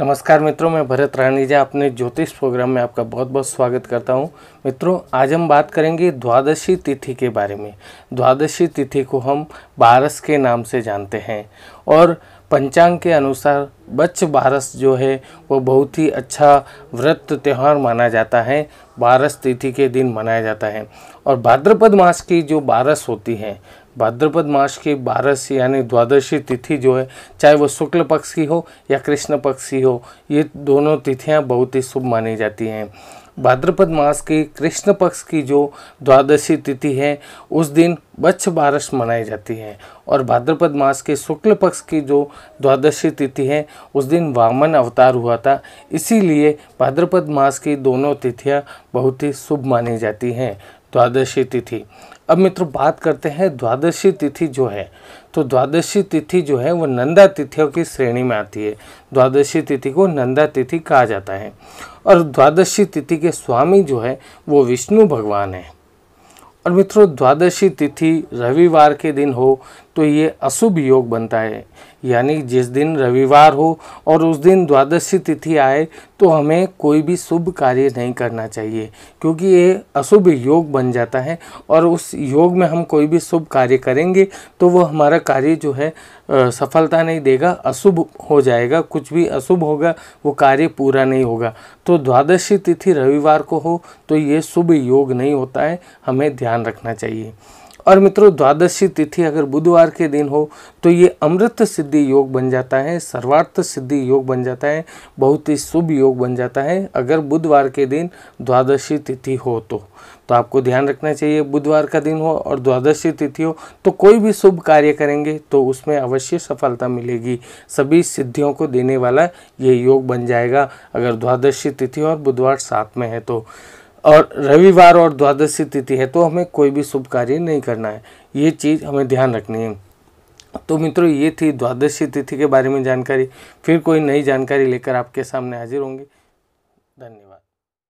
नमस्कार मित्रों मैं भरत रानीजा अपने ज्योतिष प्रोग्राम में आपका बहुत बहुत स्वागत करता हूं मित्रों आज हम बात करेंगे द्वादशी तिथि के बारे में द्वादशी तिथि को हम बारस के नाम से जानते हैं और पंचांग के अनुसार बच्च बारस जो है वो बहुत ही अच्छा व्रत त्यौहार माना जाता है बारस तिथि के दिन मनाया जाता है और भाद्रपद मास की जो बारस होती है भाद्रपद मास की बारस यानी द्वादशी तिथि जो है चाहे वो शुक्ल पक्ष की हो या कृष्ण पक्ष की हो ये दोनों तिथियां बहुत ही शुभ मानी जाती हैं भाद्रपद मास की कृष्ण पक्ष की जो द्वादशी तिथि है उस दिन बच्छ बारस मनाई जाती है और भाद्रपद मास के शुक्ल पक्ष की जो द्वादशी तिथि है उस दिन वामन अवतार हुआ था इसीलिए भाद्रपद मास की दोनों तिथियां बहुत ही शुभ मानी जाती हैं द्वादशी तिथि अब मित्रों बात करते हैं द्वादशी तिथि जो है तो द्वादशी तिथि जो है वो नंदा तिथियों की श्रेणी में आती है द्वादशी तिथि को नंदा तिथि कहा जाता है और द्वादशी तिथि के स्वामी जो है वो विष्णु भगवान है और मित्रों द्वादशी तिथि रविवार के दिन हो तो ये अशुभ योग बनता है यानी जिस दिन रविवार हो और उस दिन द्वादशी तिथि आए तो हमें कोई भी शुभ कार्य नहीं करना चाहिए क्योंकि ये अशुभ योग बन जाता है और उस योग में हम कोई भी शुभ कार्य करेंगे तो वो हमारा कार्य जो है आ, सफलता नहीं देगा अशुभ हो जाएगा कुछ भी अशुभ होगा वो कार्य पूरा नहीं होगा तो द्वादशी तिथि रविवार को हो तो ये शुभ योग नहीं होता है हमें ध्यान रखना चाहिए और मित्रों द्वादशी तिथि अगर बुधवार के दिन हो तो ये अमृत सिद्धि योग बन जाता है सर्वार्थ सिद्धि योग बन जाता है बहुत ही शुभ योग बन जाता है अगर बुधवार के दिन द्वादशी तिथि हो तो तो आपको ध्यान रखना चाहिए बुधवार का दिन हो और द्वादशी तिथि हो तो कोई भी शुभ कार्य करेंगे तो उसमें अवश्य सफलता मिलेगी सभी सिद्धियों को देने वाला ये योग बन जाएगा अगर द्वादशी तिथि और बुधवार साथ में है तो और रविवार और द्वादशी तिथि है तो हमें कोई भी शुभ कार्य नहीं करना है ये चीज़ हमें ध्यान रखनी है तो मित्रों ये थी द्वादशी तिथि के बारे में जानकारी फिर कोई नई जानकारी लेकर आपके सामने हाजिर होंगे धन्यवाद